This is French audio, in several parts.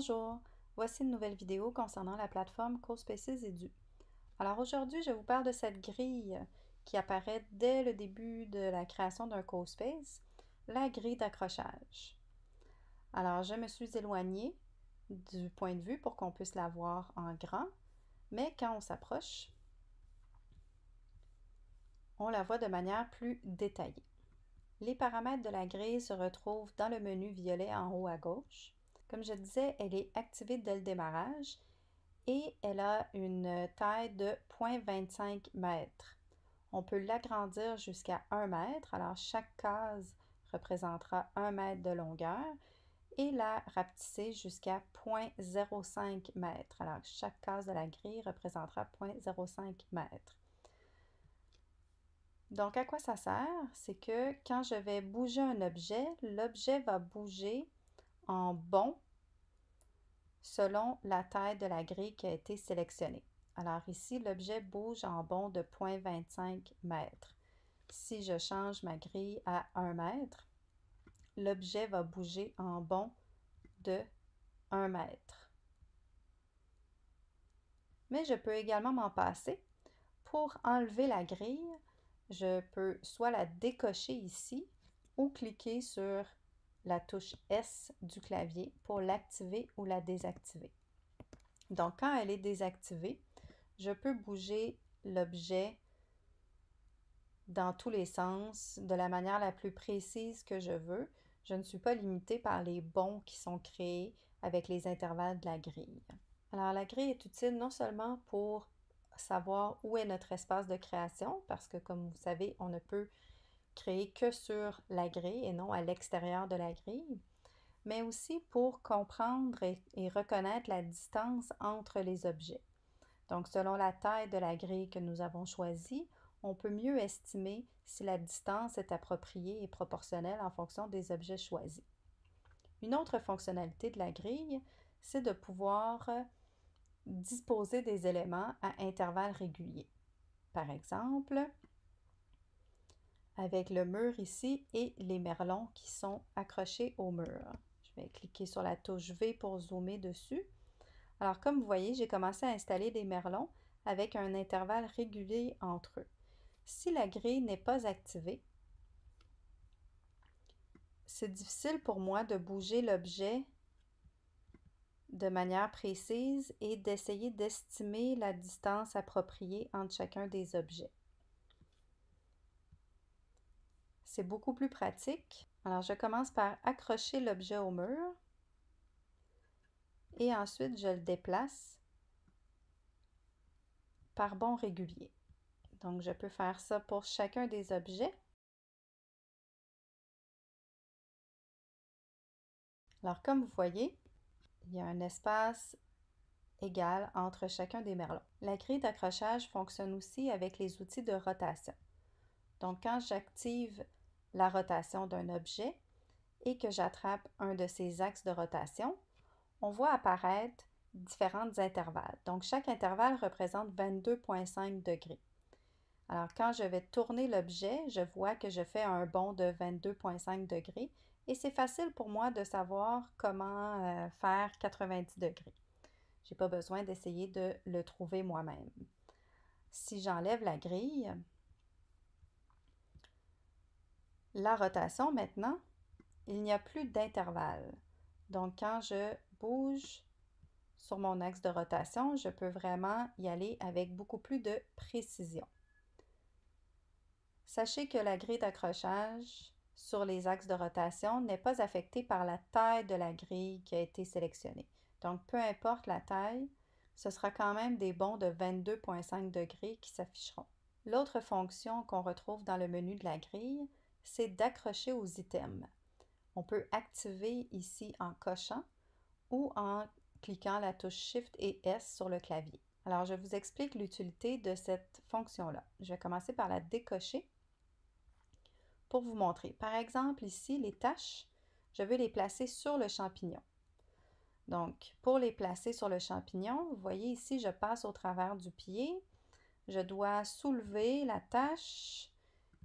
Bonjour, voici une nouvelle vidéo concernant la plateforme CoSpaces Edu. Alors aujourd'hui, je vous parle de cette grille qui apparaît dès le début de la création d'un CoSpace, la grille d'accrochage. Alors je me suis éloignée du point de vue pour qu'on puisse la voir en grand, mais quand on s'approche, on la voit de manière plus détaillée. Les paramètres de la grille se retrouvent dans le menu violet en haut à gauche. Comme je disais, elle est activée dès le démarrage et elle a une taille de 0.25 m. On peut l'agrandir jusqu'à 1 mètre. Alors, chaque case représentera 1 mètre de longueur et la rapetisser jusqu'à 0.05 m. Alors, chaque case de la grille représentera 0.05 m. Donc, à quoi ça sert? C'est que quand je vais bouger un objet, l'objet va bouger bon selon la taille de la grille qui a été sélectionnée. Alors ici, l'objet bouge en bon de 0.25 m. Si je change ma grille à 1 mètre, l'objet va bouger en bon de 1 mètre. Mais je peux également m'en passer. Pour enlever la grille, je peux soit la décocher ici ou cliquer sur la touche S du clavier pour l'activer ou la désactiver. Donc, quand elle est désactivée, je peux bouger l'objet dans tous les sens, de la manière la plus précise que je veux. Je ne suis pas limitée par les bons qui sont créés avec les intervalles de la grille. Alors, la grille est utile non seulement pour savoir où est notre espace de création, parce que comme vous savez, on ne peut créé que sur la grille et non à l'extérieur de la grille, mais aussi pour comprendre et reconnaître la distance entre les objets. Donc, selon la taille de la grille que nous avons choisie, on peut mieux estimer si la distance est appropriée et proportionnelle en fonction des objets choisis. Une autre fonctionnalité de la grille, c'est de pouvoir euh, disposer des éléments à intervalles réguliers. Par exemple, avec le mur ici et les merlons qui sont accrochés au mur. Je vais cliquer sur la touche V pour zoomer dessus. Alors comme vous voyez, j'ai commencé à installer des merlons avec un intervalle régulier entre eux. Si la grille n'est pas activée, c'est difficile pour moi de bouger l'objet de manière précise et d'essayer d'estimer la distance appropriée entre chacun des objets. C'est beaucoup plus pratique. Alors, je commence par accrocher l'objet au mur et ensuite je le déplace par bond régulier. Donc, je peux faire ça pour chacun des objets. Alors, comme vous voyez, il y a un espace égal entre chacun des merlons. La grille d'accrochage fonctionne aussi avec les outils de rotation. Donc, quand j'active la rotation d'un objet et que j'attrape un de ces axes de rotation, on voit apparaître différents intervalles. Donc, chaque intervalle représente 22,5 degrés. Alors, quand je vais tourner l'objet, je vois que je fais un bond de 22,5 degrés et c'est facile pour moi de savoir comment euh, faire 90 degrés. Je n'ai pas besoin d'essayer de le trouver moi-même. Si j'enlève la grille, la rotation maintenant, il n'y a plus d'intervalle. Donc, quand je bouge sur mon axe de rotation, je peux vraiment y aller avec beaucoup plus de précision. Sachez que la grille d'accrochage sur les axes de rotation n'est pas affectée par la taille de la grille qui a été sélectionnée. Donc, peu importe la taille, ce sera quand même des bons de 22,5 degrés qui s'afficheront. L'autre fonction qu'on retrouve dans le menu de la grille, c'est d'accrocher aux items. On peut activer ici en cochant ou en cliquant la touche Shift et S sur le clavier. Alors, je vous explique l'utilité de cette fonction-là. Je vais commencer par la décocher pour vous montrer. Par exemple, ici, les tâches, je veux les placer sur le champignon. Donc, pour les placer sur le champignon, vous voyez ici, je passe au travers du pied. Je dois soulever la tâche,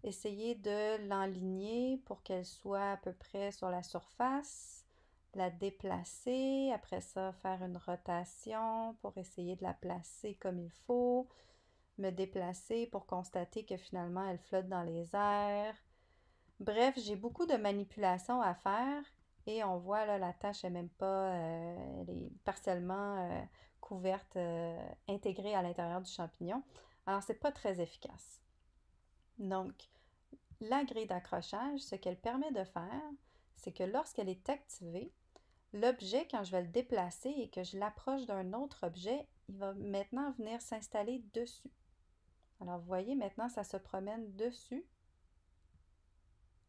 Essayer de l'enligner pour qu'elle soit à peu près sur la surface, la déplacer, après ça faire une rotation pour essayer de la placer comme il faut, me déplacer pour constater que finalement elle flotte dans les airs. Bref, j'ai beaucoup de manipulations à faire et on voit là la tâche n'est même pas, euh, partiellement euh, couverte, euh, intégrée à l'intérieur du champignon. Alors c'est pas très efficace. Donc, la grille d'accrochage, ce qu'elle permet de faire, c'est que lorsqu'elle est activée, l'objet, quand je vais le déplacer et que je l'approche d'un autre objet, il va maintenant venir s'installer dessus. Alors, vous voyez, maintenant, ça se promène dessus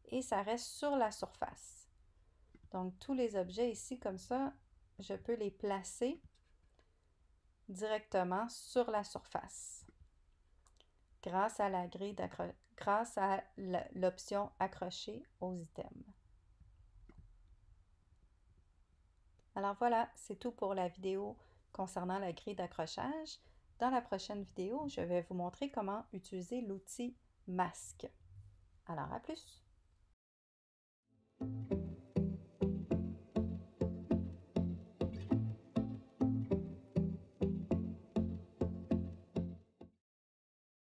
et ça reste sur la surface. Donc, tous les objets ici, comme ça, je peux les placer directement sur la surface grâce à la grille grâce à l'option accrocher aux items. Alors voilà, c'est tout pour la vidéo concernant la grille d'accrochage. Dans la prochaine vidéo, je vais vous montrer comment utiliser l'outil masque. Alors à plus!